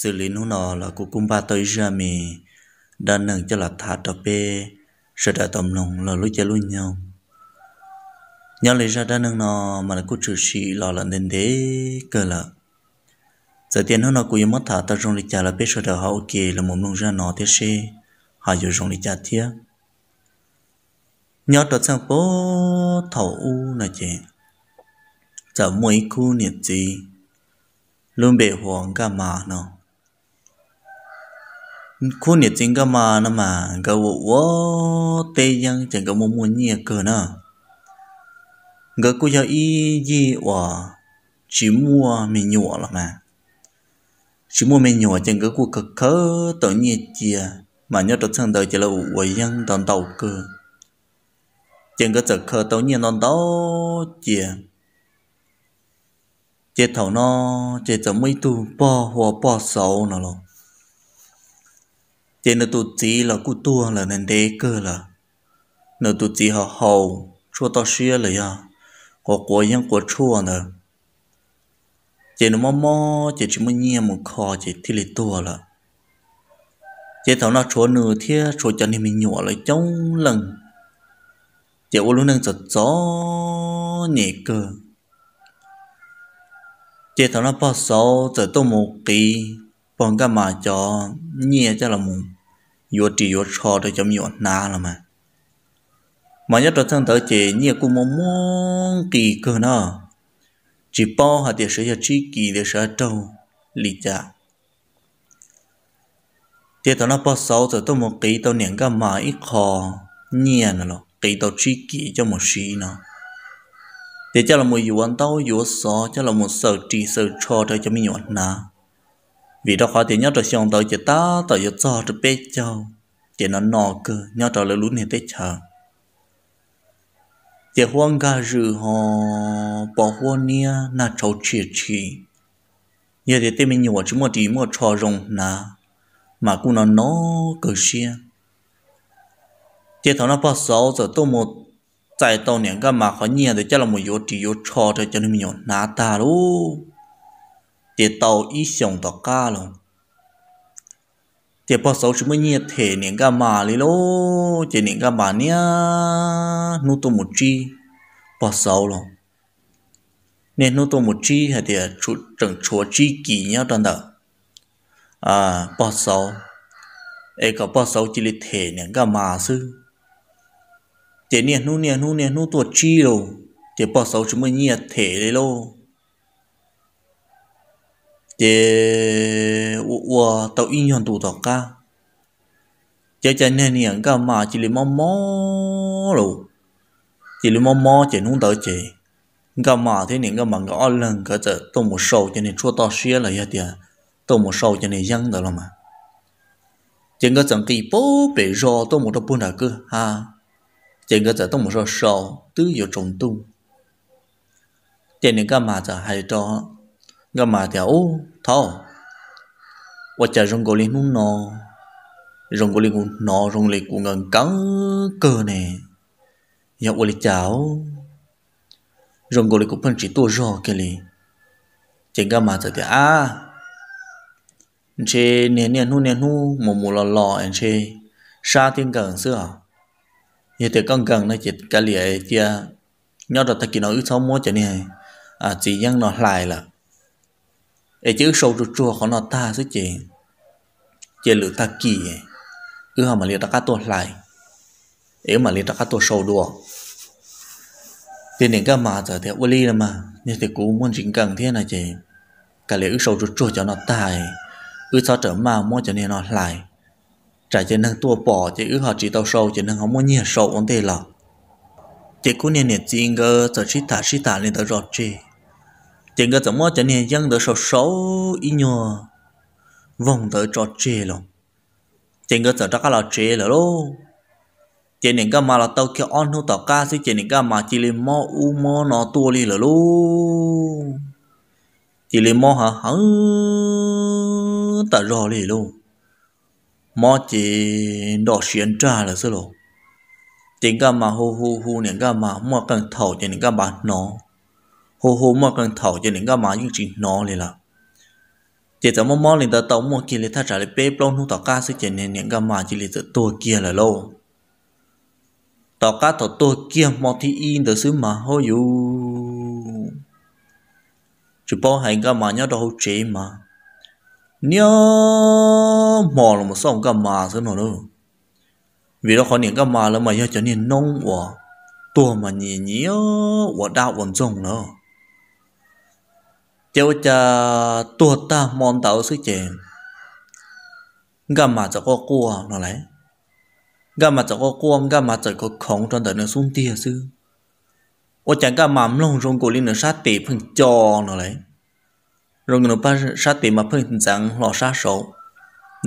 xử lý nó nó là cô cung ba tới ra mì đã nâng cho là thả tập bê sợ đã tầm lòng là lối chơi luôn nhau nhau lấy ra đã nâng nó mà là cô trừ sĩ là lần đến thế cơ là giờ tiền nó nó cũng mất thả ta trong lịch trả là bê sợ đã hậu kỳ là một nông ra nó thế xe họ dù trong lịch trả thiết nhau trở sang bố thầu u là chị giờ mỗi khu nhiệt gì luôn bể hoàng cả mà nó khu nhiệt chính cái mà nó mà gấu wo tê yang chẳng có muốn muốn nhiệt cơ nữa cái cô giáo y gì wa chỉ mua mình nhụa là mà chỉ mua mình nhụa chẳng có cuộc cực khớ tổ nhiệt chia mà nhớ trở sang đời chỉ là quỷ dân toàn tàu cơ chẳng có trở khờ tổ nhiệt toàn tàu chia chế thầu nó chế trở mấy tu bò hoa bò sầu nó luôn thế nó tụt chỉ là cú tua là nên đế cơ là nó tụt chỉ học hầu cho ta xia là ya có quả nhân quả chua nữa chỉ nó mò mò chỉ chỉ muốn nhia một kho chỉ thì lì tua là chỉ thằng nào chua nửa thia chua chân thì mình nhọ lại chống lần chỉ ô lúc nâng giật gió nhẹ cơ chỉ thảo nó bao sáu giờ tôi một kỳ còn cái mà cho nhẹ cho là mùng vô trì vô cho để cho nhiều na là mà mà nhất là thân tới chế nhẹ cũng mong mong kỳ cơ nó chỉ bao hạt để sửa cho chi kỳ để sửa trâu lý cha thế tao nó bao sáu rồi tôi một kỳ tao niệm cái mà ít khó nhẹ nó kỳ tao chi kỳ cho một xí nó thế cho là một vụ ăn tao vụ sò cho là một sở trì sở cho cho cho mình nhọn nào vì đó khó thì nhớ trở xong tới chỉ ta tới giờ cho trở bé cháu chỉ nó nọ cơ nhớ trở lại lún này tới chờ chỉ hoang gà rử họ bỏ hoang nia na cháu chỉ chỉ giờ thì tên mình nhỏ chứ một tí một trò rồng na mà cũng nó nó cơ xia chỉ thằng nó bắt sáu giờ tôi một tại tàu nè cái mà khó nhia thì chắc là một yếu chỉ yếu trò cho cho nên mình nhỏ ná ta luôn để tàu ý xong đó cá luôn để bỏ số chúng mình nhớ thể những cái mà đi lô chỉ những cái mà nhá nút tô một chi bỏ số luôn nên nút tô một chi hay để chủ trần chúa chi kỳ nhau đơn đó à bỏ số ấy có bỏ số chỉ là thể những cái mà sư chỉ nên nút nè nút nè nô tô chi luôn để bỏ số chúng mình nhớ thể đi lô thì 我到印象度到噶，这这那年干嘛？这里毛毛喽，这里毛毛这弄到这，干嘛？这年干嘛？个二人个这都没收，这年做到些了一点，都没收，这年养的了嘛。这个整个宝贝肉都没得不那个啊，这个这都没说收，都有中毒。这年干嘛？这还到。ngà mà thì ô thao và chả rong gò lên nung nò rong gò lên nung nò rong lên cũng ngần cắn cơ nè nhậu gò lên cháo rong gò lên cũng phân chỉ tua rò kia lì chỉ ngà mà thì à chị nè nè nu nè nu mù mồm lò lò anh chị sa tiếng gần xưa như thế con gần nó chỉ cái lìa chia nhau đó ta kia nó ít sáu mua cho nè à chỉ dân nó lại là ấy chứ sâu rụt chua khó nó ta chứ chị chị lửa ta kỳ cứ hà mà liệt ta tua lại ấy mà liệt ta tua sâu đùa tiền đến cái mà giờ thì ô ly là mà nên thì cũng muốn chính cần thế này chị cả liệt ư sâu rụt chua cho nó tài ư sao trở mà mua cho nên nó lại trả cho nâng tua bỏ chị ư họ chỉ tao sâu chị nâng không muốn nhiều sâu ổn thế là chị cũng nên nhận chị ngờ giờ chỉ thả chỉ thả lên tao rọt chị 整个怎么整天养得少少一 nhỏ，忘得着这了，整个在这个了这了喽。chỉ nên cái mà là tao kia on hút tao ca chứ chỉ nên cái mà chỉ lên mò u mò nó tua đi là luôn chỉ lên mò hả hả tao rõ đi luôn mò chỉ đỏ xuyên tra là sao luôn chỉ cái mà hù hù hù nên cái mà mò cần thầu chỉ nên cái mà nó hồ hồ mà cần thảo cho những cái mà những chuyện nó liền là chỉ cho mong mong lên tới tao mong kia liền thắt trả lại bê plong không tao cá sự chuyện nên những cái mà chỉ liền tới tua kia là lâu tao cá tao tua kia mong thì in tao xứ mà hô dù chỉ bảo hai cái mà nhớ đâu chế mà nhớ mò là một số cái mà xứ nó đâu vì đó có những cái mà là mà nhớ cho nên nông quá tua mà nhỉ quá đau quá rộng nữa chiếu cha tuột ta mòn tàu sư chè gam mà cho có cua nó lấy gam mà cho có cua gam mà cho có khổng trong đời nó xuống tia sư ô chàng gam mà mông rong cổ linh nó sát bị phun cho nó lấy rồi nó ba sát bị mà phun chẳng lò sát sổ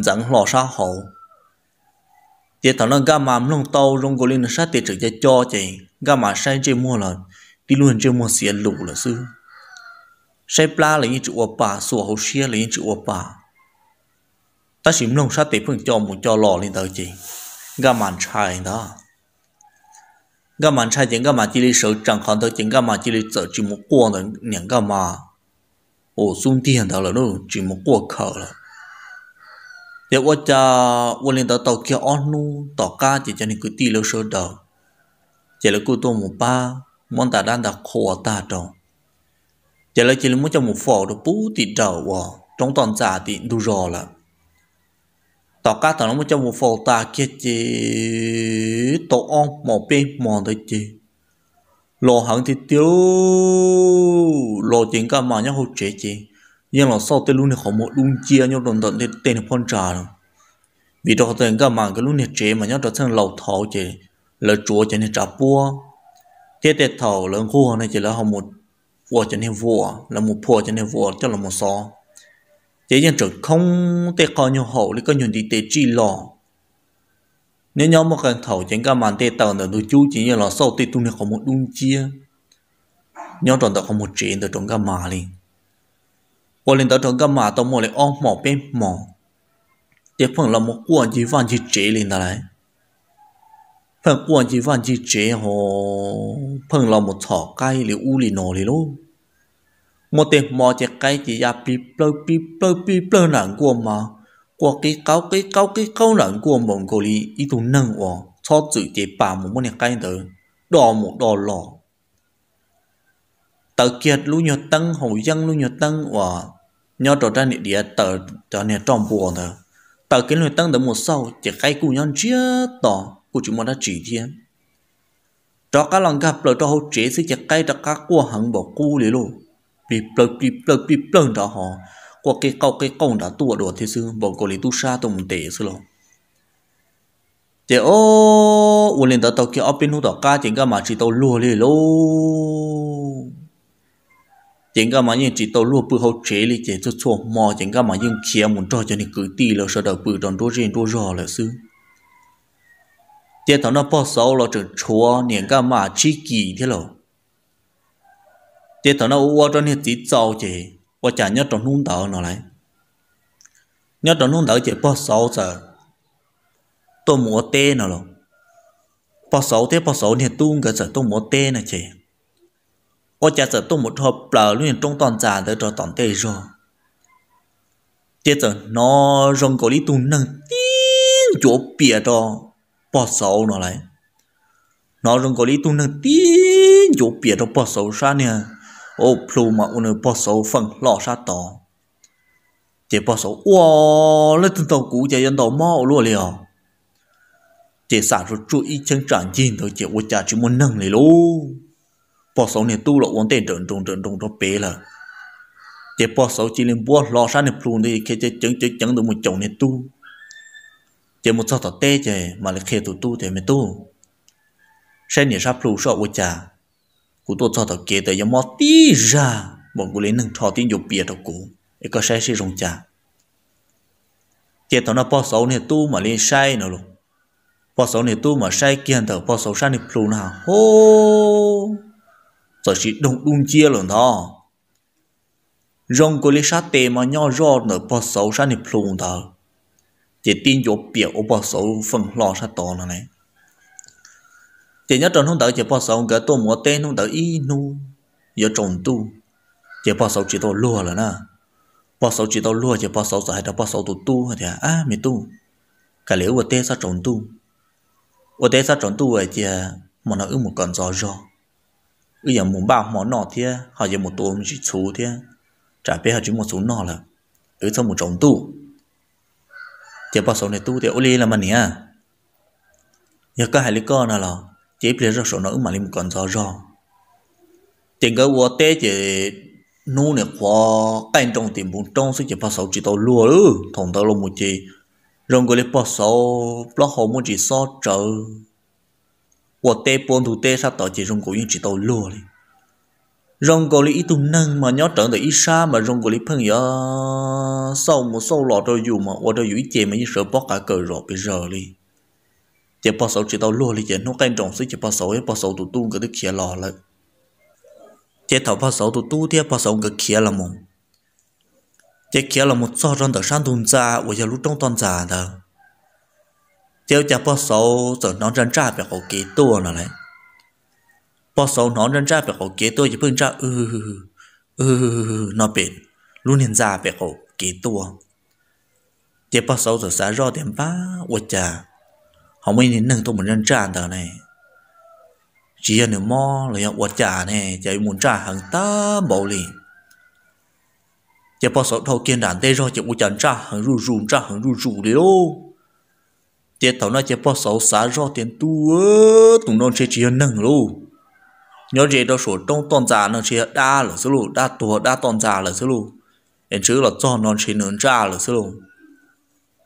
chẳng lò sát hậu chỉ thằng nó gam mà mông tàu rong cổ linh nó sát bị trực cho cho chị gam mà sai chơi mua là đi luôn chơi mua xiên lụ là sư 谁不拉了一只窝巴，死后死了一只窝巴，但是农啥地方叫木叫老领导的，嘎蛮差的，嘎蛮差点嘎嘛这里手掌好多，点嘎嘛这里走这么过能两个马，我送电到了咯，这么过口了。在我家我领导到家安路大家就叫你个地里收到，叫了古多木巴，望打单的扩大中。giờ lại chỉ là muốn cho một phổ được bú tị trở vào trong toàn giả thì đủ rồi là tỏ cá tỏ nó muốn cho một phổ ta kia chỉ tổ on một bên mòn đấy chỉ lò hẳn thì tiêu lò chuyện cả mà nhá hỗ trợ chỉ nhưng là sau tới luôn thì họ một luôn chia nhau đồn đồn thì tên phong trà rồi vì đó tên cả mà cái luôn này chế mà nhá trở thành lầu thảo chỉ là chúa chỉ này trả bua thế tết thảo là khu này chỉ là họ một vua cho nên vua là một vua cho nên vua cho là một số thế nhưng trở không thể có nhiều hậu để có nhiều gì để chi lò nếu nhóm một cái thầu chẳng cả màn tê tàu nữa tôi chú chỉ như là sau tế tu này có một đun chia nhóm tròn tàu có một chuyện tôi tròn cả mà liền qua lên tới tròn cả mà tàu mua lại ôm mỏ bên mỏ tiếp phần là một quan chỉ văn chỉ chế liền ta lại phần quan chỉ văn chỉ chế họ phần là một thọ cây liệu u lì nổ lì luôn một tiền mò chè cây chỉ ya pi plơ pi plơ pi plơ nặng của mà qua cái câu cái câu cái câu nặng của mông cổ lì ý tu nâng ọ cho chữ chế bà một món cây đó đò một đò lọ, tờ kiệt lu nhật tăng hầu dân lu nhật tăng ọ nhớ trò ra địa địa tờ trò này trong buồn thờ tờ kiến lu tăng được một sau chè cây cù nhon chia tỏ của chúng mình đã chỉ thiên đó các lần gặp lời đó hậu chế sẽ chặt cây đó các qua hẳn bỏ cu lấy luôn bị bơ bị bơ bị bơ đó họ qua cái câu cái câu đã tua đồ thế sư bỏ cổ lấy tu sa tổng tế sư luôn thế ô u lên đó tàu kia ở bên hồ đó cá chính cái mà chỉ tàu lùa lấy luôn chính cái mà những chỉ tàu lùa bự hậu chế lấy chế cho chua mò chính cái mà những kia muốn cho cho những cử tì là sợ đầu bự đòn đua riêng đua rò là sư tiền tao nó bỏ sâu lo chừng chúa niệm cái mà chi kỳ thế lo tiền tao nó uo cho nên chỉ giàu chứ, và chả nhớ trong nung tàu nó lại nhớ trong nung tàu chị bỏ sâu giờ tôi múa tê nó lo bỏ sâu thế bỏ sâu thì tung cái giờ tôi múa tê nè chứ, và chả giờ tôi một hộp bờ luôn trong toàn già để cho toàn tê rồi tiền tao nó rong cổ lý tung nâng tiếng chỗ bìa đó bỏ sầu nó lại nó rung có lý tu nâng tin chỗ biệt đó bỏ sầu ra nè ô plu mà ô nè bỏ sầu phân lọ ra tỏ chỉ bỏ sầu wow lấy từng tàu cũ chạy dân tàu mau luôn liền chỉ xả rồi chú ý chân tràn chín thôi chỉ ô cha chú muốn nâng này lô, bỏ sầu nè tu lộ quan tên trộn trộn trộn trộn trộn bể là chỉ bỏ sầu chỉ lên bó lọ ra nè plu này khi chơi chân chơi chân được một chồng nè tu chỉ một sao tao tê chơi mà lại khi tụ tu thì mới tu sẽ nhớ sắp lu sợ vô cha cú tôi cho tao kia tới giờ mót tí ra bọn cú lấy nâng thò tiếng dục bia tao cú ấy có sai sĩ rong cha chỉ tao nó bỏ xấu này tu mà lên sai nữa luôn bỏ xấu này tu mà sai kia tao bỏ xấu sai này lu nào hô rồi chỉ đông đun chia luôn đó rong cú lấy sát tê mà nho rõ nữa bỏ xấu sai này lu tao chỉ tin vô biểu bỏ số phần lo sát to là này chỉ nhớ trong không đợi chỉ bao số cái tô mua tên không đợi y nu giờ tròn tu chỉ bao số chỉ tô lùa là na bao số chỉ tô lùa chỉ bao số giải đó bao số tu tu thì à, à mi tu cái liễu của tê sát tròn tu của tê sát tròn tu vậy chỉ à, mà nó ư một con gió gió ư giờ muốn bao món nọ thì à, họ giờ một tô chỉ chú thế trả bé họ chỉ một số nọ là ư trong một tròn tu chế bảo số này tu thì ôi là mình nhỉ, giờ cái hải lý con nào lo chế bây giờ số nó mà lim còn rõ rõ tiền cái vua tế chế nu này qua cạnh trong tiền bún trong sẽ chế bảo số chỉ tàu lúa ư thằng tàu lúa một chỉ rồi cái lấy bảo số lo hồ một chỉ so trợ vua tế bốn thủ tế sao tàu chỉ rồi cũng chỉ tàu lúa đi rong gò lý tụm nâng mà nhớ trở tới ít xa mà rong gò lý phân ya sau một sau lọ rồi dù mà ở rồi dù ít mà như sợ bóc cả cờ rồi bây giờ đi chè bao sầu chỉ tao luôn đi chè nó canh trọng sức chè bao sầu ấy bao sầu tụt tung cái đứa kia lò lại chè thảo bao sầu tụt tu thì bao sầu cái kia là mồm chè kia là một so rong tới sang thun già, ở giờ lúc trong toàn già đó chè chè bao sầu giờ nó rắn ra về có kỹ tua nào đấy bỏ sầu nó nên ra về khổ tôi chỉ phương ra ừ ừ, ừ, ừ ừ nó bền luôn hiện ra về khổ tôi chỉ bỏ sầu rồi xả rõ điểm phá ôi chà không mấy nên nâng tôi muốn nên ra này chỉ là nếu mò là ôi này chạy muốn ra hàng ta bảo liền chỉ bỏ sầu thâu kiên đàn tê rồi chỉ ôi chà hàng rù rù ra hàng rù rù đấy ô chỉ tao nói chỉ bỏ sầu tiền tu tụng non chơi chỉ nâng luôn nhớ gì đâu số trong tôn giả nó chỉ đa là số lù đa tua đa tôn giả là số lù em chứ là cho nó chỉ nửa ra là số lù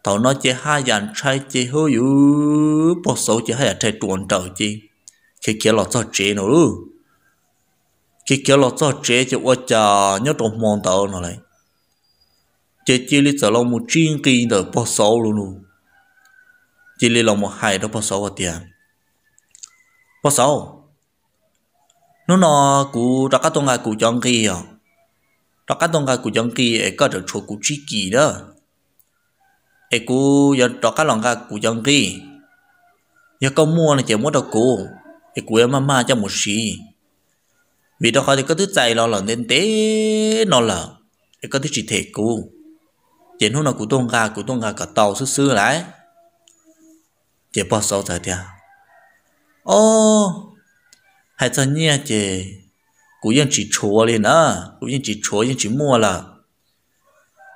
tàu nó chỉ hai dàn trái chỉ hơi yếu bộ số chỉ hai trái tuần trở chi khi kia là cho chế nữa khi kia là cho chế cho qua chờ nhớ trong mòn tàu nó lại, chế chỉ lý sợ lòng một chuyên kỳ tờ bộ số luôn luôn chỉ lý lòng một hai đó bộ số và tiền bộ số nó nó cú ra các tông ngài cụ chọn kia ra à. các tông ngài cụ chọn kia có được chỗ cú chỉ kì đó ấy cú giờ ra các lòng ngài cú chọn kia giờ có mua này chỉ mua được cú ấy cú em mà cho một xí vì đó khỏi thì có thứ chạy lo là nên té nó là ấy có thứ chỉ thể cú chỉ nó là cú tông ngài cú tông ngài cả tàu xứ xứ lại chỉ bao số thời thì ô hai cho nhia chị cũng yên chỉ chúa liền á cũng yên chỉ chúa yên chỉ mua là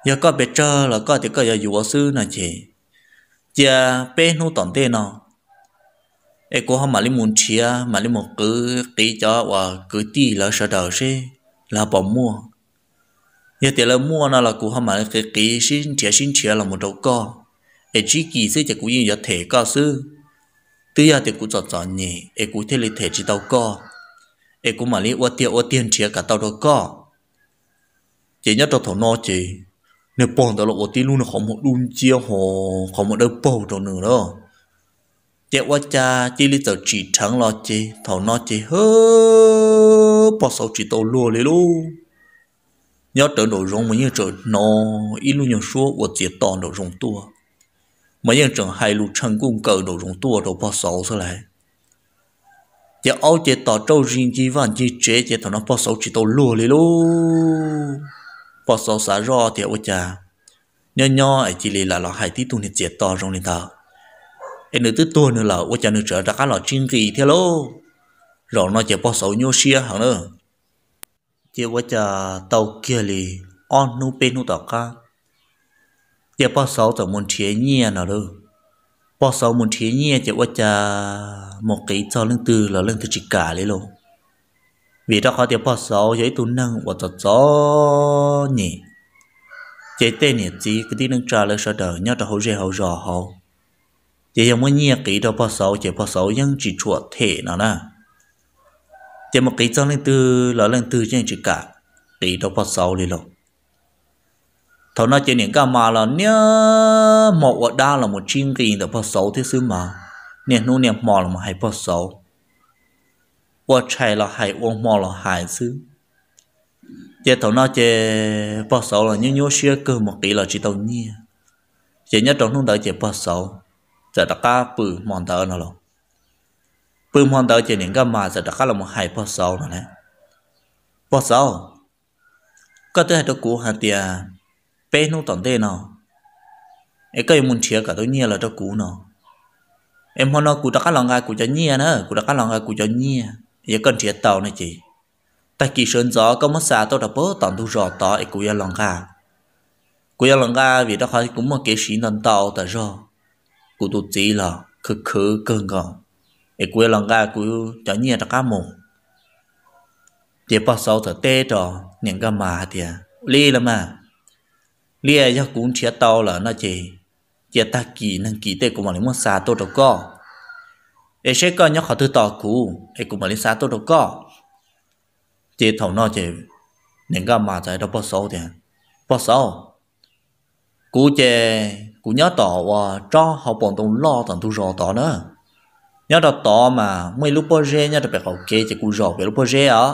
giờ có bé chơi là có thì có giờ dùa sư nào chị giờ bé nu tổn tê nó ai cô họ mà li muốn chia mà li một cứ tí cho và cứ tí là sợ đầu xí là bỏ mua giờ tiền là mua nó là cô họ mà cái cái xin chia xin chia là một đầu co ai chỉ kỳ sư chỉ cũng yên giờ thể co sư tư giờ thì cú chọn chọn nhỉ em cũng thấy lý thể chỉ tao co em cũng mà lý ô tiêu ô tiền chia cả tao đó co chỉ nhớ tao thổ no chỉ nếu bọn tao lộ ô tiền luôn là không một đun chia hồ không một đâu bầu đâu nữa đó chỉ ô cha chỉ lý tao chỉ thắng lo chỉ thổ no chỉ hơ bỏ sau chỉ tao lùa lấy luôn nhớ tới đồ rong mà như trời no, ít luôn nhớ số ô chỉ tao đồ rong tua mà dân trận hai lũ chân cung cờ đồ rung tua đồ bó sáu ra lại giờ áo chế tỏ trâu riêng chi vạn chi chế chế tỏ nó bó sáu chỉ tàu lùa lì lô bó sáu xả rõ thì ôi cha nhỏ nhỏ ấy chỉ lì là lọ hai tí tu nên chế tỏ rong lên thở em nữ tứ tua nữa là ôi cha nữ trở ra cá lọ chuyên kỳ thế lô rồi nó chế bó sáu nhô xia hẳn nữa chế ôi cha tàu kia lì on nu bên nu tỏ ca giờ bao sáu tàu môn chế nhẹ nào đâu bao sáu môn chế nhẹ chỉ qua cha một cái cho lưng từ là lưng từ chỉ cả lấy luôn vì đó khó tiền bao sáu giấy tu năng và tàu gió nhỉ chế tên nhỉ chỉ cái tí năng trả lời sao đời nhớ tàu hậu rẻ hậu rò hậu chỉ giờ muốn nhẹ cái đó bao sáu chỉ bao sáu vẫn chỉ chuột thể nào nè chỉ một cái cho lưng từ là lưng từ chỉ cả cái đó bao sáu lấy luôn thầu nó chơi những cái mà là nhớ một ở đa là một chim kỳ được bao số thế xứ mà nên nu niệm mò là một hai bao số qua chạy là hai uống mò là hai xứ giờ thầu nó chơi bao số là nhớ nhớ xia cơ một tỷ là chỉ tàu nhia giờ nhớ trong nung đợi chơi bao số giờ đã cá bự mòn tờ nó rồi bự mòn tờ chơi những cái mà giờ đã cá là một hai bao số rồi đấy bao số có thứ hai đó cũ hạt tiền bé nó tận thế nó em cái muốn chia cả đôi nhia là cho cú nó em hôm nó cú đã cá lòng ai cú cho nhia nữa cú đã cá lòng ai cú cho nhia giờ cần chia tàu này chị tại kỳ sơn gió có mất xa tôi đã bớt tận thu rõ tỏ em cú giờ lòng ga, cú giờ lòng ga vì đó khỏi cũng mà kế sĩ nâng tàu tại do cú tụt chỉ là khứ khứ cơn gòn em cú giờ lòng gà cú cho nhia đã cá mồm thì bao sau thời tê trò những cái mà thì li là mà lia yo cũng chia tao là nó chỉ chia ta kỳ năng kỳ tế của mình muốn xa tôi đâu có để sẽ có nhớ họ thứ tao cũ ấy của mình xa tôi đâu có chỉ thầu nó chỉ nên cái mà chạy đó bao sâu thì bao sâu, cũ chè cũ nhớ tỏ và cho họ bọn tôi lo thằng tôi rồi tỏ nữa nhớ đó tỏ mà mấy lúc bao giờ nhớ được phải học kê chỉ cũ rồi phải lúc bao giờ á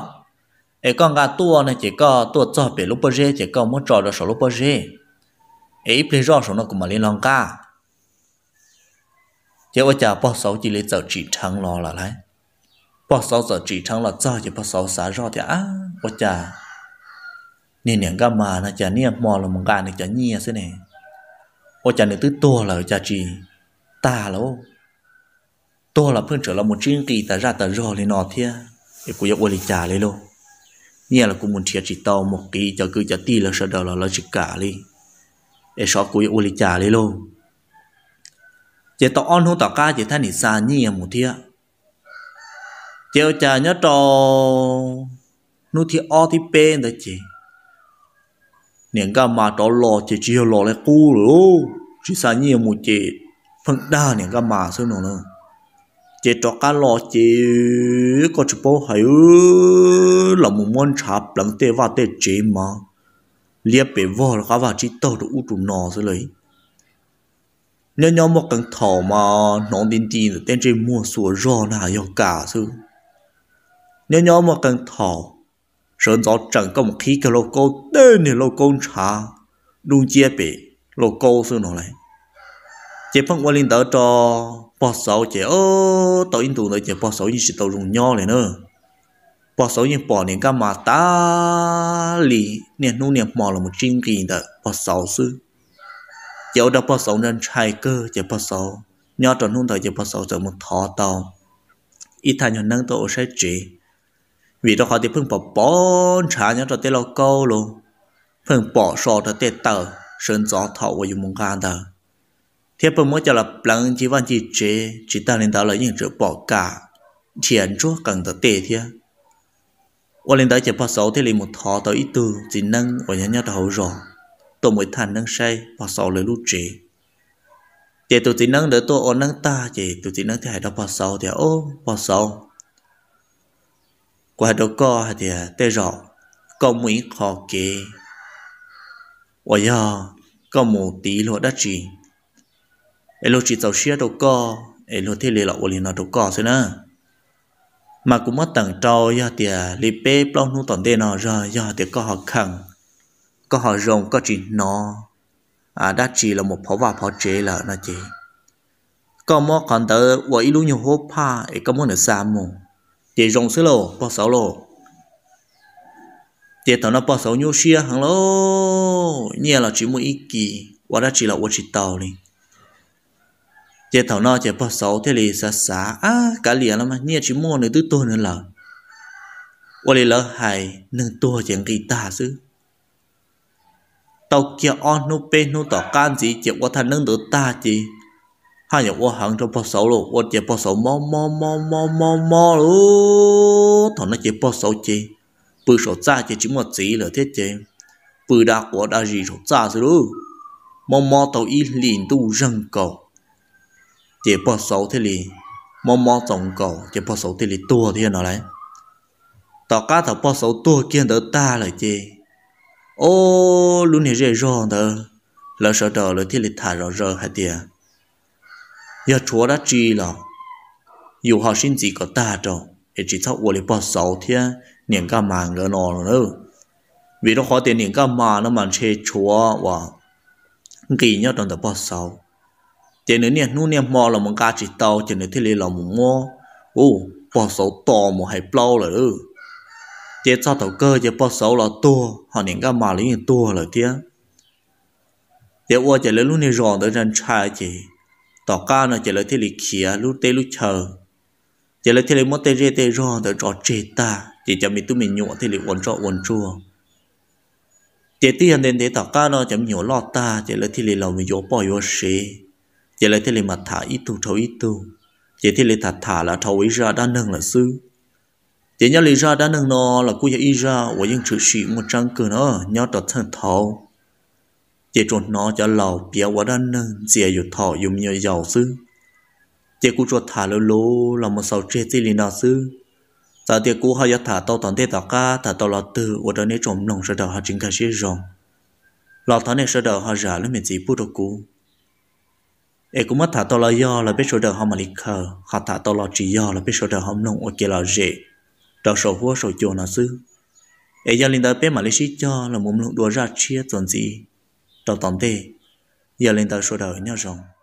ấy con gà tua này chỉ có tua cho phải lúc bao giờ chỉ có muốn trò được số lúc bao giờ ấy bên rõ số nó cũng mà lên lòng ca chế vợ cha bao sáu chỉ lấy giờ chỉ trắng lo là lại bao sáu giờ chỉ trắng là cho chỉ bao sáu xả rõ thì á vợ cha nên niệm cái mà nó chả niệm mò là mong cái này chả nhia thế này vợ cha này tứ to là cha chỉ ta là to là phương trở là một chuyện kỳ ta ra ta rõ lên nó thia thì cũng yêu lấy cha lấy luôn nhia là cũng muốn thiệt chỉ tao một kỳ cho cứ cho tì là sợ đầu là lo chỉ cả đi để xóa cúi ô lì chả lấy lô chế tỏ on hôn tỏ ca chế thay nỉ xa nhì à một thia chế ô chả nhớ trò nụ thì o thì bên đó chế niệm ca mà trò lò chế chỉ à lò lại cu rồi lô chỉ xa nhì à một chế phần đa niệm ca mà sao nữa nữa chế trò cá lò chế có chụp bố hay là một món chạp lắng tê và tê chế mà liệp bể vò khá vào chỉ tàu được u trụ nò rồi lấy nhớ nhớ một cái thảo mà nón đến gì rồi tên trên mua sủa rò là yêu cả chứ nhớ nhớ một cái thảo rồi gió chẳng có một khí cái lô cô tên này lô cô trà luôn chia bể lô cô chứ nó lại chế phong quan linh tớ cho bỏ sầu chế ô tàu in tù nữa chế bỏ sầu như chỉ tàu dùng nho này nữa bỏ số những bỏ những cái mà ta lì nên nu niệm mò là một chim kỳ đó bỏ sáu sư dẫu đã bỏ sáu nên trai cơ chỉ bỏ sáu nhớ tròn nu thời chỉ bỏ sáu rồi một thọ tàu ít thay nhau năng tổ sẽ chỉ vì đó họ thì phương bỏ bỏ trả nhớ tròn tê lo câu luôn phương bỏ sò tròn tê tờ sơn gió thọ và dùng mông gan đó thế phương mới cho là lăng chỉ văn chỉ chế chỉ ta nên đó là những chữ bỏ cả thiền chúa cần tờ tê thiệt ô lên tới chỉ bỏ sổ thì lì một thọ tới từ chỉ nâng ở nhà nhà đầu rồi tôi mới thành nâng say bỏ sổ lấy lúc trị chỉ tôi chỉ nâng đỡ tôi ôn nâng ta chỉ tôi chỉ nâng thì hãy đó bỏ sổ thì ô bỏ sổ qua đó co thì tê rõ công mỹ khó kê ôi giờ có một tí lúa đất chỉ ấy lúa chỉ tàu xe đâu co ấy lúa thế lì lọ ô lì đâu co thế nữa mà cũng mất tầng trâu do thì lì bê plong nu tận đây nó rồi do thì có họ khăng, có họ rồng có chỉ nó à đã chỉ là một phó và phó chế là nó chỉ có một còn tới vợ ý lúc nhiều hố pa ấy có muốn nửa xa mù thì rồng xứ lô bao sáu lô thì thằng nó bao sáu nhiêu xia hàng lô nhẹ là chỉ một ý kỳ và đã chỉ là một chỉ tàu đi chế thầu nó chế bao sáu thế lì xa xa à cả liền lắm mà nhẹ chỉ mua này tứ tuần nữa là qua lì lỡ hai, nâng tua chẳng kỳ ta chứ tàu kia on nô pê nô tỏ can gì chế qua thằng nâng tử ta chỉ hai nhà qua hàng trong bao sáu luôn qua chế bao sáu mò mò mò mò mò mò luôn thằng nó chế bao sáu chỉ bự số cha chế chỉ một chỉ là thế chế bự đa của đa gì số cha chứ luôn mò mò tàu y liền tu răng cầu chỉ bỏ số thế lì mò mò trồng cầu chỉ bỏ số thế lì tua thế nào lại tao cá tao bỏ số tua kia đỡ ta lại chứ ô luôn này dễ rồi đó lỡ sợ đỡ lỡ thế lì thả rồi rồi hết tiệt giờ chúa đã chi là dù họ sinh gì có ta rồi thì chỉ sau uổng bỏ số thế, niệm cả màng rồi nó nữa vì nó khó tiền niệm cả màng nó mà chê chúa và kỳ nhớ trong tờ bỏ số chỉ nữa nè nu nè mò là một cá chỉ tàu chỉ nếu thế là một ngô u bò số to một hay bao rồi ừ chỉ cho tàu cơ chỉ bò số là to họ những cái mà lấy to rồi thế chỉ qua chỉ lấy lúc nè ròn tới chân trai chỉ tàu cá nó chỉ lấy thế là kia lúc tới lúc chờ chỉ lấy thế là mất tê rê tê ròn tới trò chê ta chỉ cho mình tu mình nhộn thế là quần trọ quần chua chỉ tiếc đến thế tàu cá nó chấm nhiều lọt ta chỉ lấy thế là mình vô bò vô xí giờ lại thế là mà thả ít tu trâu ít tu giờ thế là thả thả là trâu ý ra đã nâng là sư giờ nhau lý ra đã nâng nó là cô giờ ý ra và những sự sự một trang cờ nó nhau trọt thân thầu giờ trộn nó cho lầu bia và đã nâng giờ dù thọ dùng nhiều giàu sư giờ cô trọt thả lô lô là một sáu chết tê lì nào sư giờ thì cô hay thả tàu toàn thế tàu cá thả tàu lọt từ và đó nên trộm nồng sợ đào họ chính cả sĩ rồng lọt thằng này sợ đào họ giả lên mình chỉ bút được cú e cũng mất thả to lo do là biết số đời hôm mà lịch khờ họ thả to lo chỉ do là biết số đời hôm nông ở kia là dễ đầu sổ vua sổ chuồn là sư e giờ linh đời biết mà lịch sử cho là muốn lông đua ra chia tuần gì đầu tổng tê giờ linh đời số đời nhau rồi.